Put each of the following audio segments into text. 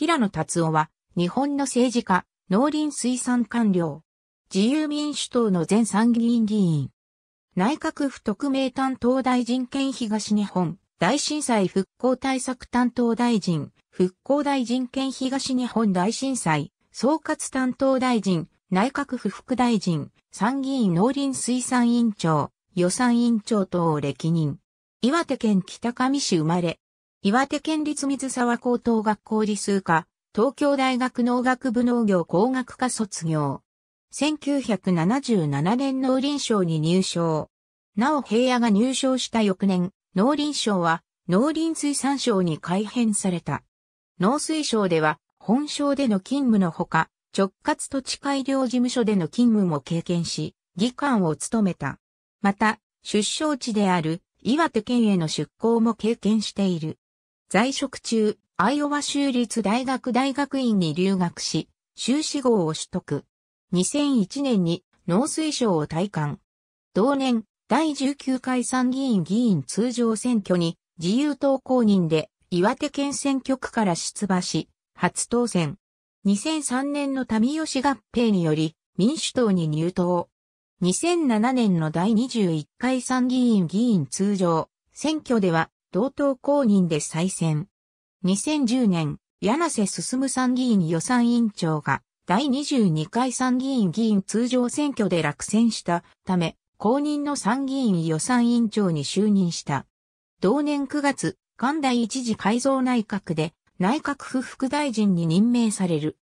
平野達夫は、日本の政治家、農林水産官僚。自由民主党の前参議院議員。内閣府特命担当大臣兼東日本大震災復興対策担当大臣、復興大臣兼東日本大震災、総括担当大臣、内閣府副大臣、参議院農林水産委員長、予算委員長等を歴任。岩手県北上市生まれ、岩手県立水沢高等学校理数科、東京大学農学部農業工学科卒業。1977年農林賞に入賞。なお平野が入賞した翌年、農林賞は農林水産省に改編された。農水省では本省での勤務のほか、直轄土地改良事務所での勤務も経験し、議官を務めた。また、出生地である岩手県への出向も経験している。在職中、アイオワ州立大学大学院に留学し、修士号を取得。2001年に農水省を退官。同年、第19回参議院議員通常選挙に自由党公認で岩手県選挙区から出馬し、初当選。2003年の民吉合併により民主党に入党。2007年の第21回参議院議員通常選挙では同等公認で再選。2010年、柳瀬進参議院予算委員長が第22回参議院議員通常選挙で落選したため、公認の参議院予算委員長に就任した。同年9月、関大一次改造内閣で内閣府副大臣に任命される。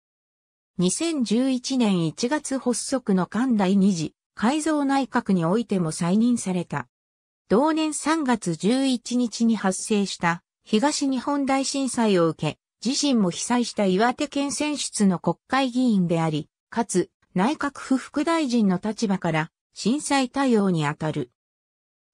2011年1月発足の関大二次改造内閣においても再任された。同年3月11日に発生した東日本大震災を受け、自身も被災した岩手県選出の国会議員であり、かつ内閣府副大臣の立場から震災対応にあたる。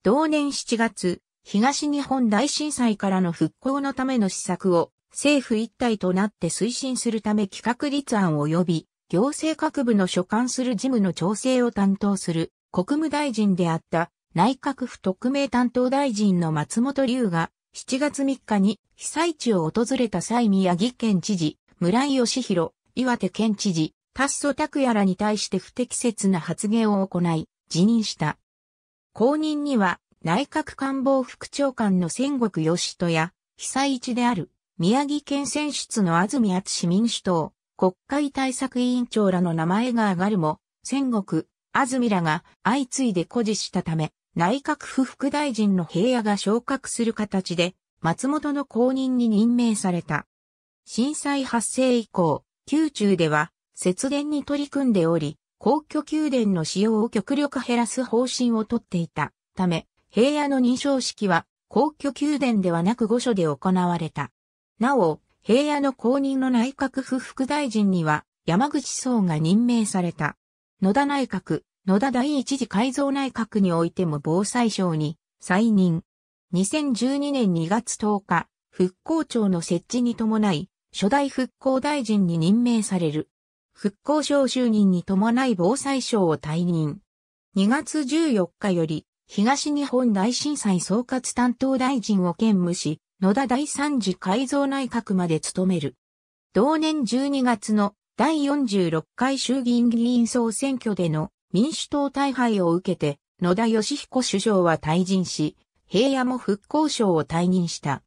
同年7月、東日本大震災からの復興のための施策を政府一体となって推進するため企画立案及び行政各部の所管する事務の調整を担当する国務大臣であった内閣府特命担当大臣の松本龍が7月3日に被災地を訪れた際宮城県知事、村井義弘、岩手県知事、達祖拓也らに対して不適切な発言を行い、辞任した。後任には内閣官房副長官の千国義人や、被災地である宮城県選出の安住厚民主党、国会対策委員長らの名前が上がるも、仙国、安住らが相次いで誇示したため、内閣府副大臣の平野が昇格する形で、松本の後任に任命された。震災発生以降、宮中では節電に取り組んでおり、皇居宮殿の使用を極力減らす方針をとっていたため、平野の認証式は皇居宮殿ではなく御所で行われた。なお、平野の後任の内閣府副大臣には山口総が任命された。野田内閣、野田第一次改造内閣においても防災省に再任。2012年2月10日、復興庁の設置に伴い、初代復興大臣に任命される。復興省就任に伴い防災省を退任。2月14日より、東日本大震災総括担当大臣を兼務し、野田第三次改造内閣まで務める。同年12月の第46回衆議院議員総選挙での民主党大敗を受けて、野田義彦首相は退陣し、平野も復興省を退任した。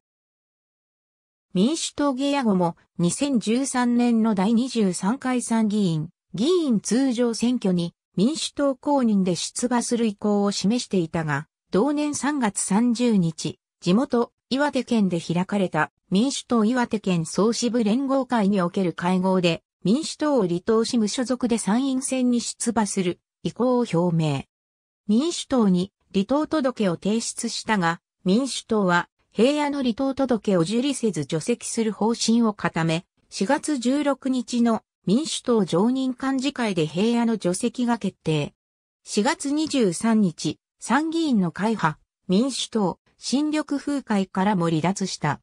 民主党下野後も2013年の第23回参議院、議員通常選挙に民主党公認で出馬する意向を示していたが、同年3月30日、地元岩手県で開かれた民主党岩手県総支部連合会における会合で民主党を離党し無所属で参院選に出馬する意向を表明。民主党に離党届を提出したが、民主党は平野の離党届を受理せず除籍する方針を固め、4月16日の民主党常任幹事会で平野の除籍が決定。4月23日、参議院の会派、民主党、新緑風会からも離脱した。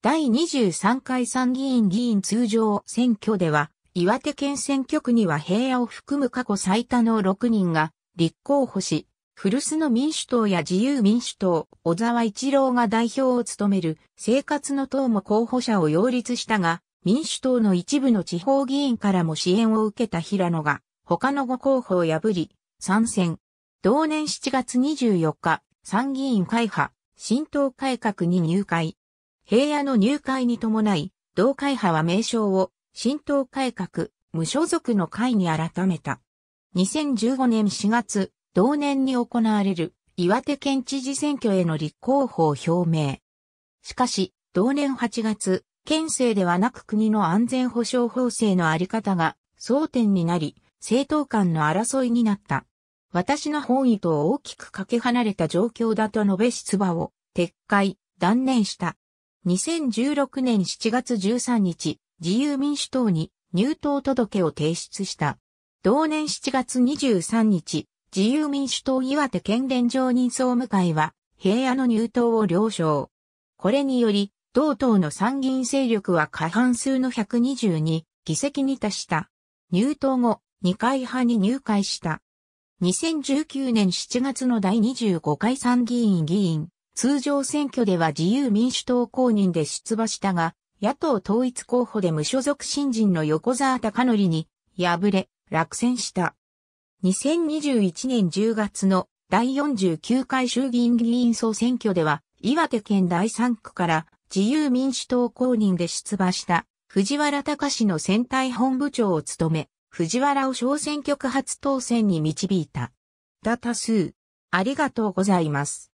第23回参議院議員通常選挙では、岩手県選挙区には平野を含む過去最多の6人が立候補し、古巣の民主党や自由民主党、小沢一郎が代表を務める生活の党も候補者を擁立したが、民主党の一部の地方議員からも支援を受けた平野が、他の5候補を破り、参戦。同年7月24日、参議院会派、新党改革に入会。平野の入会に伴い、同会派は名称を新党改革、無所属の会に改めた。2015年4月、同年に行われる岩手県知事選挙への立候補を表明。しかし、同年8月、県政ではなく国の安全保障法制のあり方が争点になり、政党間の争いになった。私の本意と大きくかけ離れた状況だと述べ出馬を撤回、断念した。2016年7月13日、自由民主党に入党届を提出した。同年7月23日、自由民主党岩手県連常任総務会は、平野の入党を了承。これにより、同党の参議院勢力は過半数の122議席に達した。入党後、二階派に入会した。2019年7月の第25回参議院議員、通常選挙では自由民主党公認で出馬したが、野党統一候補で無所属新人の横沢貴則に敗れ、落選した。2021年10月の第49回衆議院議員総選挙では、岩手県第3区から自由民主党公認で出馬した藤原隆の選対本部長を務め、藤原を小選挙区初当選に導いた。だ多数。ありがとうございます。